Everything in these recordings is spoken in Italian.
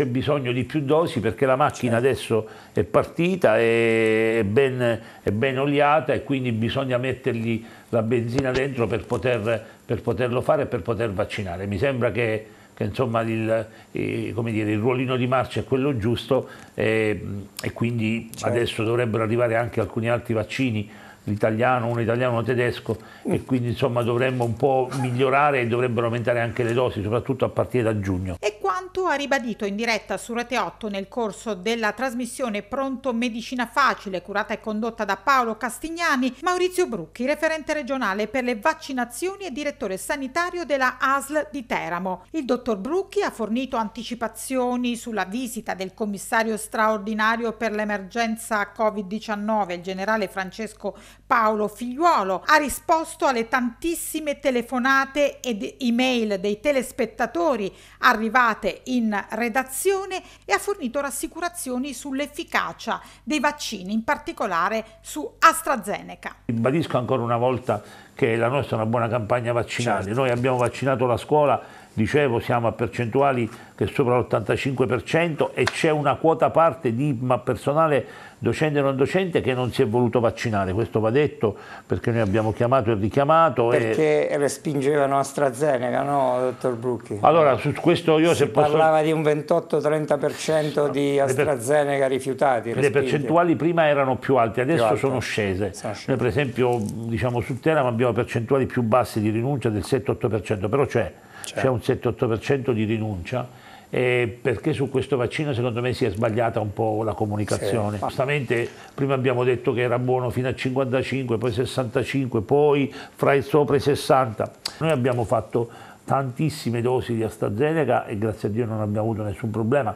c'è bisogno di più dosi perché la macchina certo. adesso è partita, è ben, è ben, oliata e quindi bisogna mettergli la benzina dentro per, poter, per poterlo fare e per poter vaccinare. Mi sembra che insomma il, eh, dire, il, ruolino di marcia è quello giusto eh, e quindi certo. adesso dovrebbero arrivare anche alcuni altri vaccini l'italiano, uno italiano, uno tedesco e mm. quindi insomma dovremmo un po' migliorare e dovrebbero aumentare anche le dosi soprattutto a partire da giugno. E quanto ha ribadito in diretta su Rete 8 nel corso della trasmissione Pronto Medicina Facile, curata e condotta da Paolo Castignani, Maurizio Brucchi, referente regionale per le vaccinazioni e direttore sanitario della ASL di Teramo. Il dottor Brucchi ha fornito anticipazioni sulla visita del commissario straordinario per l'emergenza Covid-19, il generale Francesco Paolo Figliuolo, ha risposto alle tantissime telefonate ed email dei telespettatori arrivate anche in redazione e ha fornito rassicurazioni sull'efficacia dei vaccini, in particolare su AstraZeneca. Ribadisco ancora una volta che la nostra è una buona campagna vaccinale. Certo. Noi abbiamo vaccinato la scuola, dicevo, siamo a percentuali che è sopra l'85% e c'è una quota parte di personale docente e non docente che non si è voluto vaccinare, questo va detto perché noi abbiamo chiamato e richiamato. Perché e... respingevano AstraZeneca, no dottor Brucchi? Allora su questo io si se posso... parlava di un 28-30% di AstraZeneca rifiutati. Respinti. Le percentuali prima erano più alte, adesso più sono, scese. sono Noi per esempio diciamo, su Teramo abbiamo percentuali più basse di rinuncia del 7-8%, però c'è, c'è un 7-8% di rinuncia eh, perché su questo vaccino secondo me si è sbagliata un po' la comunicazione. Sì. Giustamente prima abbiamo detto che era buono fino a 55, poi 65, poi fra i sopra i 60. Noi abbiamo fatto tantissime dosi di AstraZeneca e grazie a Dio non abbiamo avuto nessun problema.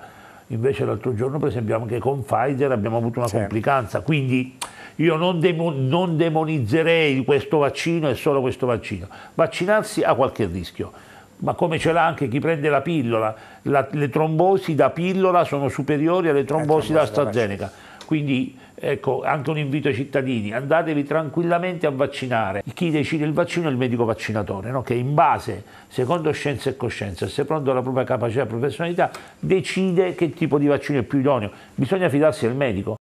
Invece l'altro giorno per esempio anche con Pfizer abbiamo avuto una sì. complicanza, quindi io non, demo non demonizzerei questo vaccino e solo questo vaccino. Vaccinarsi ha qualche rischio ma come ce l'ha anche chi prende la pillola, la, le trombosi da pillola sono superiori alle eh, trombosi, da AstraZeneca. Quindi ecco anche un invito ai cittadini, andatevi tranquillamente a vaccinare. Chi decide il vaccino è il medico vaccinatore, no? che in base, secondo scienza e coscienza, secondo la propria capacità e professionalità, decide che tipo di vaccino è più idoneo. Bisogna fidarsi del medico.